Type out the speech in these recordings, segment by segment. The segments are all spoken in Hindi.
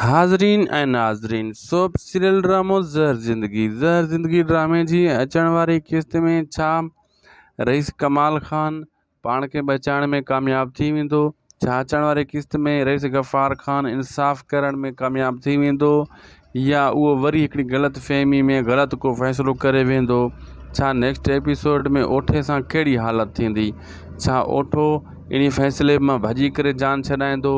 हाजरीन ए नाज़रीन सोप सीरियल ड्रामो ज़हर ज़िंदगी ज़हर ज़िंदगी ड्रामे जी अचण वाली किस्त में छा रईस कमाल ख़ान पान के बचाण में कामयाब थी वो छा अचण वारी में रईस गफ़ार ख़ान इंसाफ़ करण में कामयाब थी वो या वो वरी ग़लत फहमी में गलत को फ़ैसलो कर वो नेक्स्ट एपिसोड में ओठे से कड़ी हालत थी ओठो इन फैसले में भजी कर जान छॾाईंदो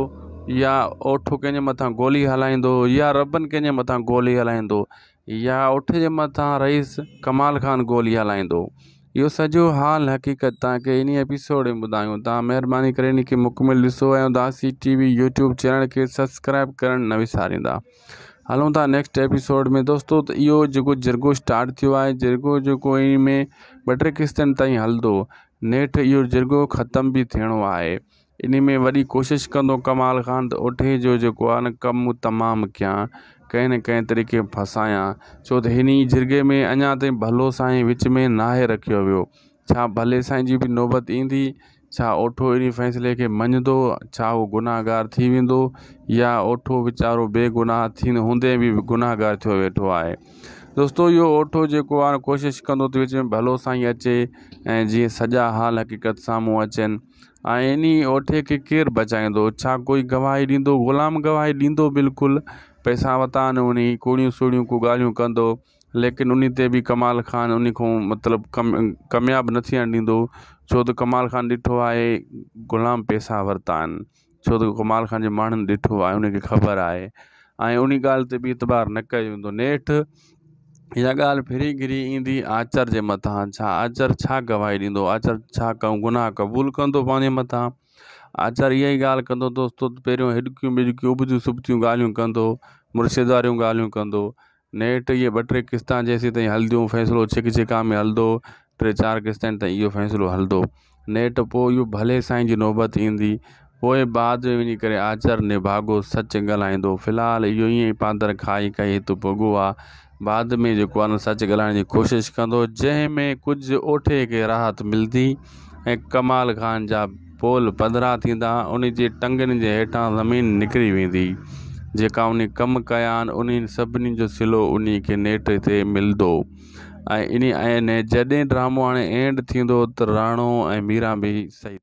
या ओठ कें मत गोली हलाईंदो या रबन कें मत गोली हलाईंदो या ओठ के मत रईस कमाल ख़ान गोली हलाईंदो यो सॼो हाल हक़ीक़त तक इन एपिसोड में बुदायु तव्हां कर मुकमिल ऐसो दासी टीवी यूट्यूब चैनल के सब्सक्राइब कर न विसारींदा हलूँ था नेक्स्ट एपिसोड में दोस्तों त इहो जिरगो स्टार्ट थियो आहे जिरगो जो इन में बटे टे किस्तनि ताईं हलंदो जिरगो खत्म भी थे इन में वही कोशिश कह कमाल ख़ान तो उठे जो जो कम तमाम कमु कें कें तरीक़े फसाया छो तो इन झिरगे में अञा ताईं भलो साई विच में नाहे रख वो भले साई की भी नौबत इंदी ओठो इन फैसले के मन छा गुनाहगार थी वो या ओठो वेचारो बेगुनाह थी हूंदे गुनाहगार थो वेठो है दोस्तों यो ओठो जो कोशिश कोशिशि कंदो विच में भलो सां अचे जी सजा हाल हक़ीक़त सामू अचन इन ओठे के केर बचा कोई गवाही ॾींदो ग़ुलाम गवाही ॾींदो बिल्कुल पैसा वतान उन्हीं कूड़ी सूड़ी को गाल लेकिन उन्हीं ते कमाल ख़ान उन्हीं को मतलब कम कमयाब न थियणु ॾींदो छो तो कमाल ख़ान दिठो है ग़ुलाम पैसा वरतान छो तो कमाल ख़ान के मान ॾिठो है उनखे ख़बर है उन्हीं उन भी इतबार न कयो तो। नेठ इहा गाल फिरी गिरी इंदी आचर जे मथा छा आचर छा गवाही ॾींदो आचर छा कयूं गुनाह क़बूल कंदो पंहिंजे मथा आचर इहा ई ॻाल्हि कंदो दोस्तो पहिरियों हिडकियूं बिजकियूं उबतियूं सुबतियूं ॻाल्हियूं कंदो मुर्शिद वारियूं कंदो नेठ ये ॿ टे किस्ता जेसि ताईं हलंदियूं फ़ैसिलो छिक छिका में हलंदो टे चारि किस्तनि ताईं इहो फ़ैसिलो हलंदो नेठ पोइ इहो भले साईं जी नौबत इंदी पोइ बाद में वञी करे आचर निभाॻो सच ॻाल्हाईंदो फ़िलहालु इहो ई पांदर खाई खाई हिते भुॻो आहे बाद में जेको आहे न सच ॻाल्हाइण जी कोशिशि कंदो जंहिंमें कुझु ओठे खे राहत मिलंदी ऐं कमाल ख़ान जा पोल पधरा थींदा उन जे टंगनि जे हेठां ज़मीन निकिरी वेंदी जेका उन कमु कया आहिनि उन सभिनी जो सिलो उन खे नेट ते मिलंदो ऐं इन ऐं ने जॾहिं ड्रामो हाणे एंड थींदो त राणो ऐं मीरा बि सही